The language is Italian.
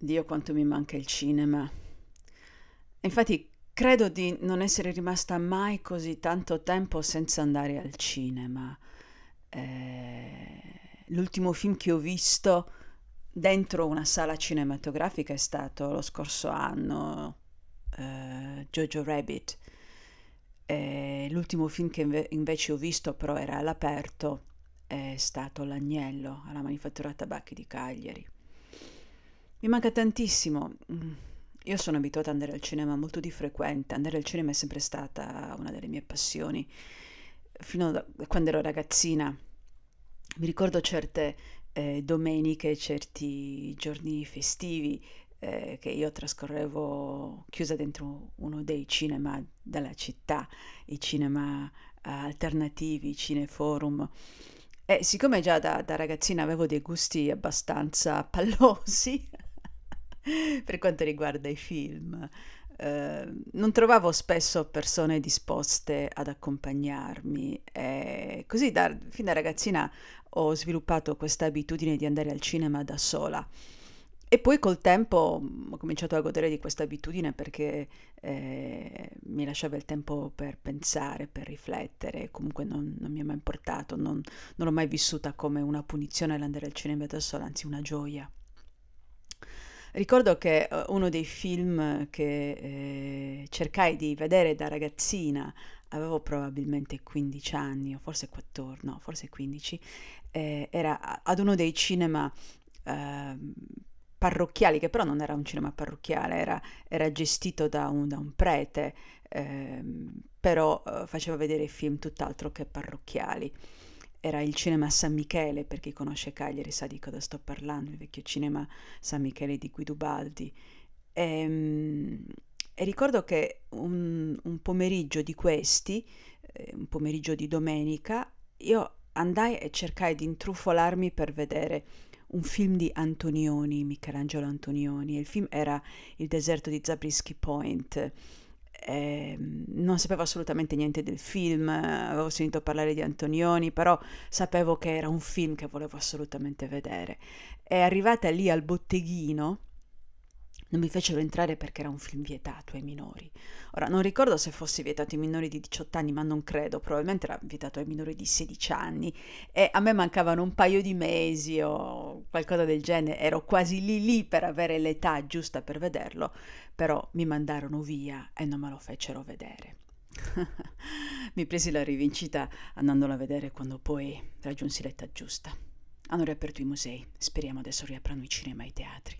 Dio quanto mi manca il cinema. Infatti credo di non essere rimasta mai così tanto tempo senza andare al cinema. Eh, l'ultimo film che ho visto dentro una sala cinematografica è stato lo scorso anno eh, Jojo Rabbit. Eh, l'ultimo film che inve- invece ho visto però era all'aperto è stato L'agnello alla manifattura tabacchi di Cagliari. Mi manca tantissimo. Mm. Io sono abituata ad andare al cinema molto di frequente, andare al cinema è sempre stata una delle mie passioni, fino a quando ero ragazzina. Mi ricordo certe eh, domeniche, certi giorni festivi eh, che io trascorrevo chiusa dentro uno dei cinema della città, i cinema eh, alternativi, i cineforum. E siccome già da, da, ragazzina avevo dei gusti abbastanza pallosi, per quanto riguarda i film. Uh, non trovavo spesso persone disposte ad accompagnarmi e così da, fin da ragazzina ho sviluppato questa abitudine di andare al cinema da sola. E poi col tempo mm, ho cominciato a godere di questa abitudine perché eh, mi lasciava il tempo per pensare, per riflettere, comunque non, non mi è mai importato, non, non l'ho mai vissuta come una punizione l'andare al cinema da sola, anzi una gioia. Ricordo che eh, uno dei film che eh, cercai di vedere da ragazzina, avevo probabilmente 15 anni o forse 14, no, forse 15, eh, era ad uno dei cinema eh, parrocchiali, che però non era un cinema parrocchiale, era, era gestito da un, da un prete, ehm, però eh, faceva vedere film tutt'altro che parrocchiali era il cinema San Michele, per chi conosce Cagliari sa di cosa sto parlando, il vecchio cinema San Michele di Guidubaldi. E, ehm, e ricordo che un, un, pomeriggio di questi, eh, un pomeriggio di domenica, io andai e cercai di intrufolarmi per vedere un film di Antonioni, Michelangelo Antonioni, e il film era Il deserto di Zabriskie Point eh, non sapevo assolutamente niente del film, avevo sentito parlare di Antonioni, però sapevo che era un film che volevo assolutamente vedere. È arrivata lì al botteghino non mi fecero entrare perché era un film vietato ai minori. Ora, non ricordo se fosse vietato ai minori di 18 anni, ma non credo, probabilmente era vietato ai minori di 16 anni e a me mancavano un paio di mesi o qualcosa del genere, ero quasi lì lì per avere l'età giusta per vederlo, però mi mandarono via e non me lo fecero vedere. mi presi la rivincita andandola a vedere quando poi raggiunsi l'età giusta. Hanno riaperto i musei, speriamo adesso riaprano i cinema e i teatri.